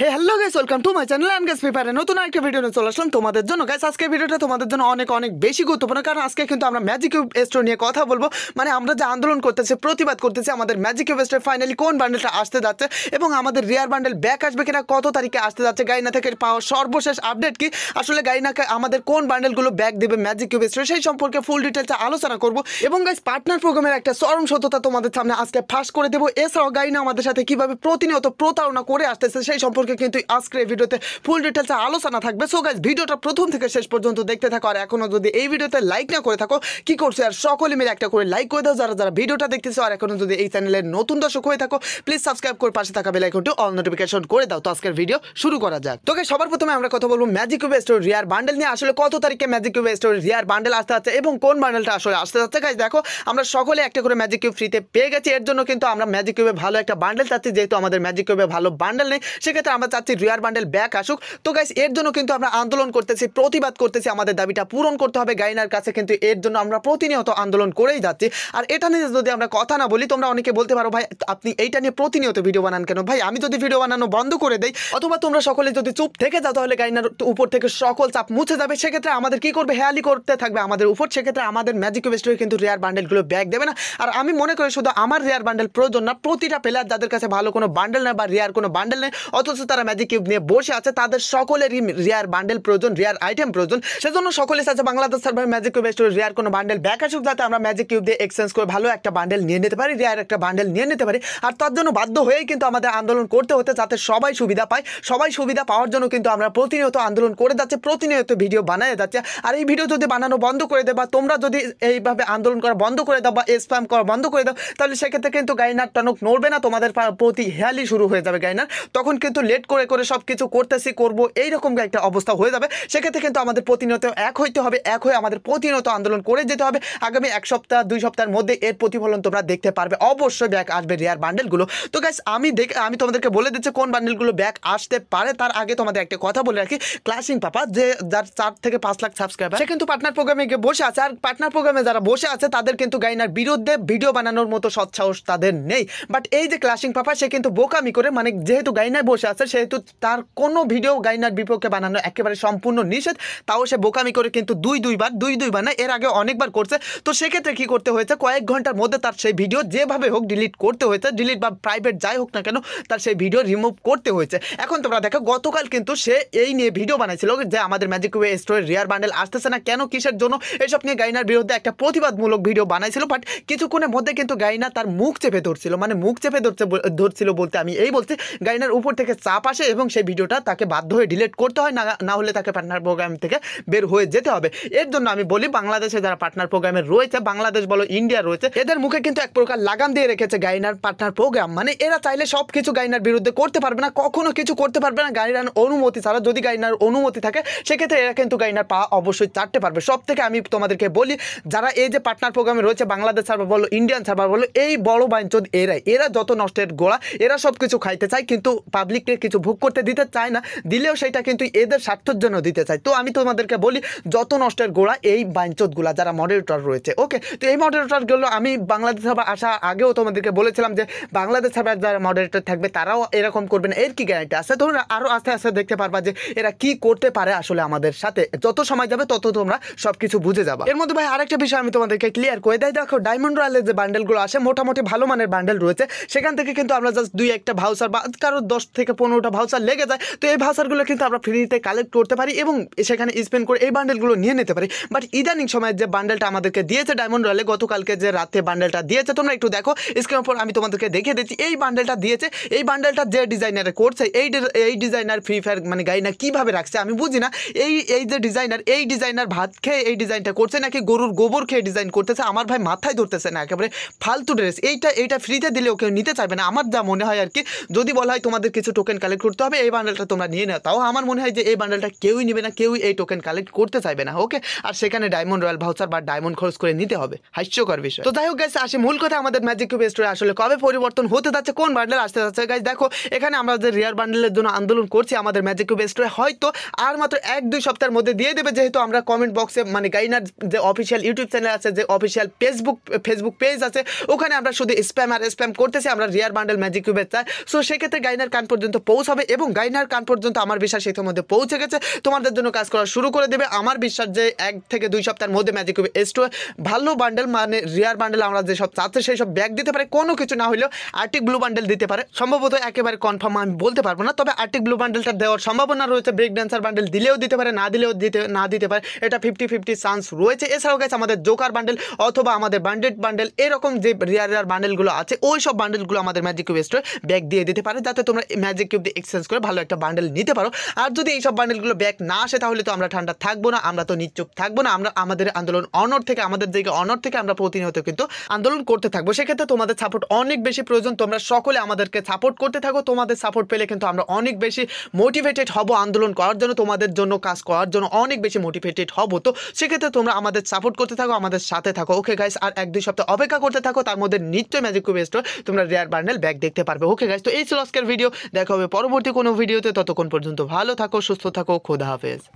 hey hello guys welcome to my channel and গ্যাস পেপারে নতুন আরেকটা ভিডিও নিয়ে চলে আসলাম তোমাদের জন্য গাইস আজকে ভিডিওটা তোমাদের জন্য অনেক অনেক বেশি গুরুত্বপূর্ণ কারণ আজকে কিন্তু আমরা ম্যাজিক কিউব স্টোর নিয়ে কথা বলবো মানে আমরা যে আন্দোলন করতেছি প্রতিবাদ করতেছি আমাদের ম্যাজিক কিউব স্টোর ফাইনালি কোন বান্ডেলটা আসতে যাচ্ছে এবং আমাদের রিয়ার বান্ডেল ব্যাক আসবে কিনা কত তারিখে আসতে যাচ্ছে গাইনা থেকে পাওয়া সর্বশেষ আপডেট কি আসলে গাইনাকে আমাদের কোন বান্ডেলগুলো ব্যাক দেবে ম্যাজিক কিউব স্টোর সেই সম্পর্কে ফুল ডিটেলসে আলোচনা করবো এবং গাইস পার্টনার প্রোগ্রামের একটা চরম সত্যতা তোমাদের সামনে আজকে ফাঁস করে দেবো এছাড়াও গাইনা আমাদের সাথে কীভাবে প্রতিনিয়ত প্রতারণা করে আসতেছে সেই সম্পর্কে সম্পর্কে কিন্তু আজকের এই ভিডিওতে ফুল ডিটেলসে আলোচনা থাকবে সো গাইজ ভিডিওটা প্রথম থেকে শেষ পর্যন্ত দেখতে থাকো আর এখনও যদি এই ভিডিওতে লাইক না করে থাকো কি করছো আর সকলে মিলে একটা করে লাইক করে দাও যারা যারা ভিডিওটা দেখতেছো আর এখনও যদি এই চ্যানেলের নতুন দর্শক হয়ে থাকো প্লিজ সাবস্ক্রাইব করে পাশে থাকা বেলাইকনটি অল নোটিফিকেশন করে দাও তো আজকের ভিডিও শুরু করা যাক তোকে সবার প্রথমে আমরা কথা বলবো magic cube store rare bundle নিয়ে আসলে কত তারিখে magic cube store rare bundle আসতে যাচ্ছে এবং কোন বান্ডেলটা আসলে আসতে যাচ্ছে গাইজ দেখো আমরা সকলে একটা করে ম্যাজিক কিউব ফ্রিতে পেয়ে গেছি এর জন্য কিন্তু আমরা ম্যাজিক কিউবে ভালো একটা বান্ডেল চাচ্ছি যেহেতু আমাদের ম্যাজিক কিউবে ভালো বান্ডেল নেই সেক্ষেত্রে আমরা চাচ্ছি রিয়ার বান্ডেল ব্যাক আসুক তো গাইস এর জন্য কিন্তু আমরা আন্দোলন করতেছি প্রতিবাদ করতেছি আমাদের দাবিটা পূরণ করতে হবে গাইনার কাছে কিন্তু এর জন্য আমরা প্রতিনিয়ত আন্দোলন করেই যাচ্ছি আর এটা নিয়ে যদি আমরা কথা না বলি তোমরা অনেকে বলতে পারো ভাই আপনি এইটা নিয়ে প্রতিনিয়ত ভিডিও বানান কেন ভাই আমি যদি ভিডিও বানানো বন্ধ করে দেই অথবা তোমরা সকলে যদি চুপ থেকে যাও তাহলে গাইনার উপর থেকে সকল চাপ মুছে যাবে সেক্ষেত্রে আমাদের কি করবে হেয়ালি করতে থাকবে আমাদের উপর সেক্ষেত্রে আমাদের ম্যাজিক ওয়েস্টরি কিন্তু রেয়ার বান্ডেলগুলো ব্যাক দেবে না আর আমি মনে করি শুধু আমার রেয়ার বান্ডেল প্রয়োজন না প্রতিটা প্লেয়ার যাদের কাছে ভালো কোনো বান্ডেল নেই বা রেয়ার কোনো বান্ডেল নেই অথচ অথচ তারা ম্যাজিক কিউব নিয়ে বসে আছে তাদের সকলেরই রিয়ার বান্ডেল প্রয়োজন রিয়ার আইটেম প্রয়োজন সেজন্য সকলের সাথে Bangladesh server magic cube store rare কোনো বান্ডেল ব্যাক আসুক যাতে আমরা ম্যাজিক কিউব দিয়ে এক্সচেঞ্জ করে ভালো একটা বান্ডেল নিয়ে নিতে পারি রিয়ার একটা বান্ডেল নিয়ে নিতে পারি আর তার জন্য বাধ্য হয়েই কিন্তু আমাদের আন্দোলন করতে হতে যাতে সবাই সুবিধা পায় সবাই সুবিধা পাওয়ার জন্য কিন্তু আমরা প্রতিনিয়ত আন্দোলন করে যাচ্ছে প্রতিনিয়ত ভিডিও বানিয়ে যাচ্ছে আর এই ভিডিও যদি বানানো বন্ধ করে দেয় বা তোমরা যদি এইভাবে আন্দোলন করা বন্ধ করে দাও বা স্প্যাম করা বন্ধ করে দাও তাহলে সেক্ষেত্রে কিন্তু গাইনার টনক নড়বে না তোমাদের প্রতি হেয়ালি শুরু হয়ে যাবে গাইনার তখন কিন্তু লেট করে করে সব কিছু করতেছি করব এইরকম একটা অবস্থা হয়ে যাবে সেক্ষেত্রে কিন্তু আমাদের প্রতিনিয়ত এক হইতে হবে এক হয়ে আমাদের প্রতিনিয়ত আন্দোলন করে যেতে হবে আগামী এক সপ্তাহ দুই সপ্তাহের মধ্যে এর প্রতিফলন তোমরা দেখতে পারবে অবশ্যই ব্যাক আসবে রেয়ার বান্ডেলগুলো তো গ্যাস আমি দেখ আমি তোমাদেরকে বলে দিচ্ছি কোন বান্ডেলগুলো ব্যাক আসতে পারে তার আগে তোমাদের একটা কথা বলে রাখি ক্লাসিং পাপা যে যার চার থেকে পাঁচ লাখ সাবস্ক্রাইবার সে কিন্তু পার্টনার প্রোগ্রামে গিয়ে বসে আছে আর পার্টনার প্রোগ্রামে যারা বসে আছে তাদের কিন্তু গাইনার বিরুদ্ধে ভিডিও বানানোর মতো সৎসাহস তাদের নেই বাট এই যে ক্লাসিং পাপা সে কিন্তু বোকামি করে মানে যেহেতু গাইনায় বসে আছে আছে সেহেতু তার কোনো ভিডিও গাইনার বিপক্ষে বানানো একেবারে সম্পূর্ণ নিষেধ তাও সে বোকামি করে কিন্তু দুই দুইবার দুই দুইবার না এর আগে অনেকবার করছে তো সেক্ষেত্রে কি করতে হয়েছে কয়েক ঘন্টার মধ্যে তার সেই ভিডিও যেভাবে হোক ডিলিট করতে হয়েছে ডিলিট বা প্রাইভেট যাই হোক না কেন তার সেই ভিডিও রিমুভ করতে হয়েছে এখন তোমরা দেখো গতকাল কিন্তু সে এই নিয়ে ভিডিও বানাইছিল যে আমাদের ম্যাজিক ওয়ে স্টোরের রিয়ার বান্ডেল আসতেছে না কেন কিসের জন্য এসব নিয়ে গাইনার বিরুদ্ধে একটা প্রতিবাদমূলক ভিডিও বানাইছিল বাট কিছুক্ষণের মধ্যে কিন্তু গাইনা তার মুখ চেপে ধরছিল মানে মুখ চেপে ধরছে ধরছিল বলতে আমি এই বলছি গাইনার উপর থেকে চা চাপ আসে এবং সেই ভিডিওটা তাকে বাধ্য হয়ে ডিলিট করতে হয় না না হলে তাকে পার্টনার প্রোগ্রাম থেকে বের হয়ে যেতে হবে এর জন্য আমি বলি বাংলাদেশে যারা পার্টনার প্রোগ্রামে রয়েছে বাংলাদেশ বলো ইন্ডিয়া রয়েছে এদের মুখে কিন্তু এক প্রকার লাগাম দিয়ে রেখেছে গাইনার পার্টনার প্রোগ্রাম মানে এরা চাইলে সব কিছু গাইনার বিরুদ্ধে করতে পারবে না কখনো কিছু করতে পারবে না গাইনার অনুমতি ছাড়া যদি গাইনার অনুমতি থাকে সেক্ষেত্রে এরা কিন্তু গাইনার পা অবশ্যই চাটতে পারবে সব থেকে আমি তোমাদেরকে বলি যারা এই যে পার্টনার প্রোগ্রামে রয়েছে বাংলাদেশ সার্ভার বলো ইন্ডিয়ান সার্ভার বলো এই বড় বাইঞ্চদ এরাই এরা যত নষ্টের গোড়া এরা সব কিছু খাইতে চায় কিন্তু পাবলিক কিছু ভোগ করতে দিতে চায় না দিলেও সেটা কিন্তু এদের স্বার্থের জন্য দিতে চায় তো আমি তোমাদেরকে বলি যত নষ্টের গোড়া এই বাইঞ্চতগুলা যারা মডারেটর রয়েছে ওকে তো এই মডারেটরগুলো আমি বাংলাদেশ সভা আসা আগেও তোমাদেরকে বলেছিলাম যে বাংলাদেশ সভায় যারা মডারেটর থাকবে তারাও এরকম করবে না এর কি গ্যারান্টি আছে তোমরা আরও আস্তে আস্তে দেখতে পারবা যে এরা কি করতে পারে আসলে আমাদের সাথে যত সময় যাবে তত তোমরা সব কিছু বুঝে যাবে এর মধ্যে ভাই আরেকটা বিষয় আমি তোমাদেরকে ক্লিয়ার করে দেয় দেখো ডায়মন্ড রয়ালের যে বান্ডেলগুলো আসে মোটামুটি ভালো মানের বান্ডেল রয়েছে সেখান থেকে কিন্তু আমরা জাস্ট দুই একটা ভাউচার বা কারোর দশ থেকে পনেরোটা ভাউচার লেগে যায় তো এই ভাউচারগুলো কিন্তু আমরা ফ্রিতে কালেক্ট করতে পারি এবং সেখানে স্পেন্ড করে এই বান্ডেলগুলো নিয়ে নিতে পারি বাট ইদানিং সময়ের যে বান্ডেলটা আমাদেরকে দিয়েছে ডায়মন্ড রয়েলে গতকালকে যে রাতে বান্ডেলটা দিয়েছে তোমরা একটু দেখো স্ক্রিন পর আমি তোমাদেরকে দেখিয়ে দিচ্ছি এই বান্ডেলটা দিয়েছে এই বান্ডেলটা যে ডিজাইনার করছে এই এই ডিজাইনার ফ্রি ফায়ার মানে গাইনা কীভাবে রাখছে আমি বুঝি না এই এই যে ডিজাইনার এই ডিজাইনার ভাত খেয়ে এই ডিজাইনটা করছে নাকি গরুর গোবর খেয়ে ডিজাইন করতেছে আমার ভাই মাথায় ধরতেছে না একেবারে ফালতু ড্রেস এইটা এইটা ফ্রিতে দিলেও ওকে নিতে চাইবে না আমার যা মনে হয় আর কি যদি বলা হয় তোমাদের কিছু টোকেন টোকেন কালেক্ট করতে হবে এই বান্ডেলটা তোমরা নিয়ে নাও তাও আমার মনে হয় যে এই বান্ডেলটা কেউই নেবে না কেউই এই টোকেন কালেক্ট করতে চাইবে না ওকে আর সেখানে ডায়মন্ড রয়্যাল ভাউচার বা ডায়মন্ড খরচ করে নিতে হবে হাস্যকর বিষয় তো যাই হোক গাছ আসে মূল কথা আমাদের ম্যাজিক কিউব স্টোরে আসলে কবে পরিবর্তন হতে যাচ্ছে কোন বান্ডেল আসতে যাচ্ছে গাছ দেখো এখানে আমরা যে রিয়ার বান্ডেলের জন্য আন্দোলন করছি আমাদের ম্যাজিক কিউব স্টোরে হয়তো আর মাত্র এক দুই সপ্তাহের মধ্যে দিয়ে দেবে যেহেতু আমরা কমেন্ট বক্সে মানে গাইনার যে অফিসিয়াল ইউটিউব চ্যানেল আছে যে অফিসিয়াল ফেসবুক ফেসবুক পেজ আছে ওখানে আমরা শুধু স্প্যাম আর স্প্যাম করতেছি আমরা রিয়ার বান্ডেল ম্যাজিক কিউবের চাই সো সেক্ষেত্রে গাইনার কান পর্যন্ত পৌঁছাবে এবং গাইনার কান পর্যন্ত আমার বিশ্বাস ইতিমধ্যে পৌঁছে গেছে তোমাদের জন্য কাজ করা শুরু করে দেবে আমার বিশ্বাস যে এক থেকে দুই সপ্তাহের মধ্যে ম্যাজিক হবে এস ভালো বান্ডেল মানে রিয়ার বান্ডেল আমরা যেসব চাচ্ছে সেই সব ব্যাগ দিতে পারে কোনো কিছু না হলেও আর্টিক ব্লু বান্ডেল দিতে পারে সম্ভবত একেবারে কনফার্ম আমি বলতে পারবো না তবে আর্টিক ব্লু বান্ডেলটা দেওয়ার সম্ভাবনা রয়েছে ব্রেক ড্যান্সার বান্ডেল দিলেও দিতে পারে না দিলেও দিতে না দিতে পারে এটা ফিফটি ফিফটি চান্স রয়েছে এছাড়াও গেছে আমাদের জোকার বান্ডেল অথবা আমাদের বান্ডেড বান্ডেল এরকম যে রিয়ার রিয়ার বান্ডেলগুলো আছে ওই সব বান্ডেলগুলো আমাদের ম্যাজিক কিউব ব্যাগ দিয়ে দিতে পারে যাতে তোমরা ম্যাজিক কিউব দিয়ে এক্সচেঞ্জ করে ভালো একটা বান্ডেল নিতে পারো আর যদি এইসব বান্ডেলগুলো ব্যাক না আসে তাহলে তো আমরা ঠান্ডা থাকবো না আমরা তো নিশ্চুপ থাকবো না আমরা আমাদের আন্দোলন অনর থেকে আমাদের দিকে অনর থেকে আমরা প্রতিনিয়ত কিন্তু আন্দোলন করতে থাকবো সেক্ষেত্রে তোমাদের সাপোর্ট অনেক বেশি প্রয়োজন তোমরা সকলে আমাদেরকে সাপোর্ট করতে থাকো তোমাদের সাপোর্ট পেলে কিন্তু আমরা অনেক বেশি মোটিভেটেড হব আন্দোলন করার জন্য তোমাদের জন্য কাজ করার জন্য অনেক বেশি মোটিভেটেড হব তো সেক্ষেত্রে তোমরা আমাদের সাপোর্ট করতে থাকো আমাদের সাথে থাকো ওকে গাইস আর এক দুই সপ্তাহ অপেক্ষা করতে থাকো তার মধ্যে নিশ্চয়ই ম্যাজিক কুইব স্টোর তোমরা রেয়ার বার্নেল ব্যাগ দেখতে পারবে ওকে গাইস তো এই ছিল আজকের ভিডিও দেখো হবে পরবর্তী কোনো ভিডিওতে ততক্ষণ পর্যন্ত ভালো থাকো সুস্থ থাকো খোদা হাফেজ